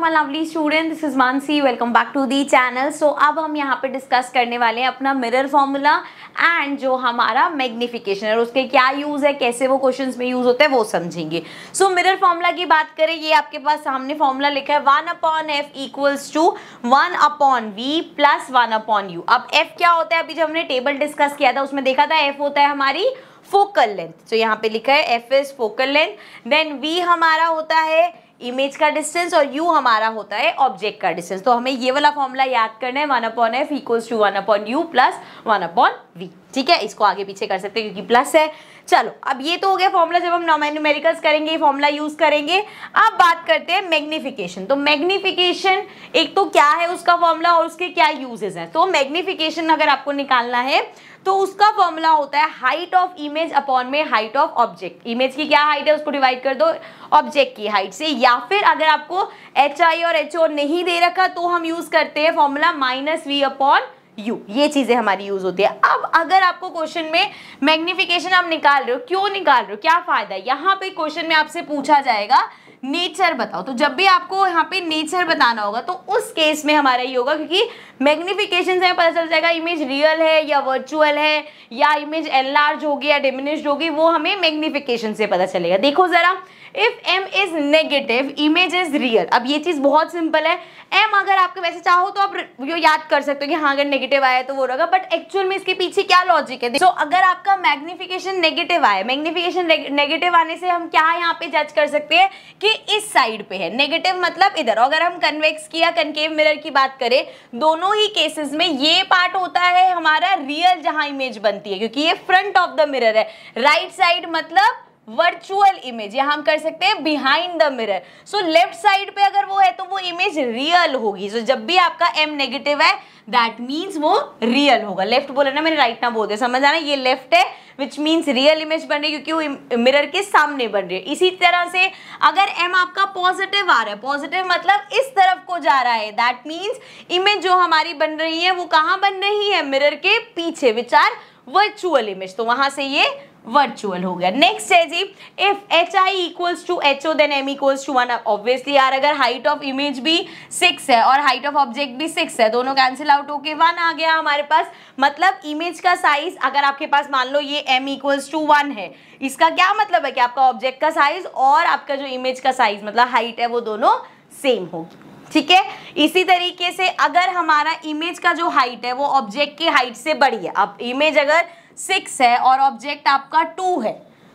my lovely student this is Mansi welcome back to the channel so अब हम यहाँ पे डिस्कस करने वाले हैं अपना मिरर फॉर्मूला एंड जो हमारा मैग्निफिकेशन है उसके क्या यूज़ है कैसे वो क्वेश्चंस में यूज़ होते हैं वो समझेंगे सो मिरर फॉर्मूला की बात करें ये आपके पास सामने फॉर्मूला लिखा है one upon F equals to one upon V plus one upon U अब एफ क्या होता है अभी जब हमने टेबल डिस्कस किया था उसमें देखा था एफ होता है हमारी फोकल लेंथ तो यहाँ पे लिखा है F is focal length then V हमारा होता है इमेज का डिस्टेंस और यू हमारा होता है ऑब्जेक्ट का डिस्टेंस तो हमें ये वाला फॉर्मूला याद करना है one upon F equals to one upon U plus one upon V ठीक है इसको आगे पीछे कर सकते हैं क्योंकि प्लस है चलो अब ये तो हो गया फॉर्मूला जब हम नॉमेनिकल्स करेंगे फॉर्मूला यूज करेंगे अब बात करते हैं मैग्निफिकेशन तो मैग्निफिकेशन एक तो क्या है उसका फॉर्मूला और उसके क्या यूजेज हैं तो मैग्निफिकेशन अगर आपको निकालना है तो उसका फॉर्मूला होता है हाइट ऑफ इमेज अपॉन में हाइट ऑफ ऑब्जेक्ट इमेज की क्या हाइट है उसको डिवाइड कर दो ऑब्जेक्ट की हाइट से या फिर अगर आपको एच आई और एच ओ नहीं दे रखा तो हम यूज करते हैं formula minus V upon U ये चीज़ें हमारी यूज़ होती है अब अगर आपको क्वेश्चन में मैग्निफिकेशन आप निकाल रहे हो क्यों निकाल रहे हो क्या फ़ायदा है यहाँ पे क्वेश्चन में आपसे पूछा जाएगा नेचर बताओ तो जब भी आपको यहाँ पे नेचर बताना होगा तो उस केस में हमारा ये होगा क्योंकि मैग्निफिकेशन से पता चल जाएगा इमेज रियल है या वर्चुअल है या इमेज एनलार्ज होगी या डिमिनिश्ड होगी वो हमें मैग्निफिकेशन से पता चलेगा देखो ज़रा if M is negative image is real अब ये चीज़ बहुत सिंपल है एम अगर आपके वैसे चाहो तो आप यो याद कर सकते हो कि हाँ अगर नेगेटिव आया तो वो रहेगा बट एक्चुअल में इसके पीछे क्या लॉजिक है सो so, अगर आपका मैग्निफिकेशन नेगेटिव आया मैग्निफिकेशन नेगेटिव आने से हम क्या यहाँ पे जज कर सकते हैं कि इस साइड पे है नेगेटिव मतलब इधर अगर हम कन्वेक्स की या कनकेव मिरर की बात करें दोनों ही केसेस में ये पार्ट होता है हमारा रियल जहां इमेज बनती है क्योंकि ये फ्रंट ऑफ द मिरर है राइट right साइड मतलब वर्चुअल इमेज या हम कर सकते हैं behind the mirror so left side पे अगर वो है तो वो इमेज रियल होगी सो so, जब भी आपका एम नेगेटिव है दैट मीन्स वो रियल होगा लेफ्ट बोले ना मैंने राइट ना बोल दिया समझ आना ये लेफ्ट है विच मीन्स रियल इमेज बन रही क्योंकि वो मिरर के सामने बन रही है इसी तरह से अगर एम आपका पॉजिटिव आ रहा है पॉजिटिव मतलब इस तरफ को जा रहा है दैट मीन्स इमेज जो हमारी बन रही है वो कहाँ बन रही है मिरर के पीछे विच आर वर्चुअल इमेज तो वहां से ये वर्चुअल हो गया नेक्स्ट है जी if H I equals to H O then M equals to one obviously यार अगर हाइट ऑफ इमेज भी सिक्स है और हाइट ऑफ ऑब्जेक्ट भी सिक्स है दोनों कैंसिल आउट होके वन आ गया हमारे पास मतलब इमेज का साइज अगर आपके पास मान लो ये एम इक्वल्स टू वन है इसका क्या मतलब है कि आपका ऑब्जेक्ट का साइज और आपका जो इमेज का साइज मतलब हाइट है वो दोनों सेम होगी ठीक है इसी तरीके से अगर हमारा इमेज का जो हाइट है वो ऑब्जेक्ट की हाइट से बड़ी है अब इमेज अगर सिक्स है और ऑब्जेक्ट आपका टू है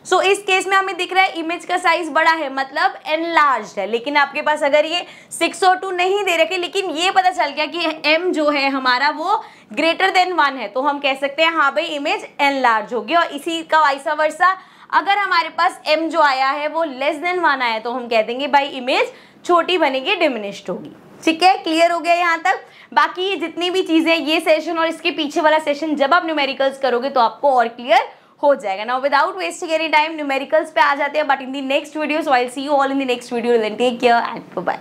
सो so, इस केस में हमें दिख रहा है इमेज का साइज बड़ा है मतलब एनलार्ज है लेकिन आपके पास अगर ये सिक्स और टू नहीं दे रखे लेकिन ये पता चल गया कि एम जो है हमारा वो ग्रेटर देन वन है तो हम कह सकते हैं हाँ भाई इमेज एनलार्ज होगी और इसी का वाइसा वर्षा अगर हमारे पास एम जो आया है वो लेस देन वन आया तो हम कह देंगे भाई इमेज छोटी बनेगी डिमिनिश्ड होगी ठीक है क्लियर हो गया यहाँ तक बाकी जितनी भी चीज़ें ये सेशन और इसके पीछे वाला सेशन जब आप न्यूमेरिकल्स करोगे तो आपको और क्लियर हो जाएगा now without wasting any time numericals पे आ जाते हैं but in the next video so I see you all in the next video take care and bye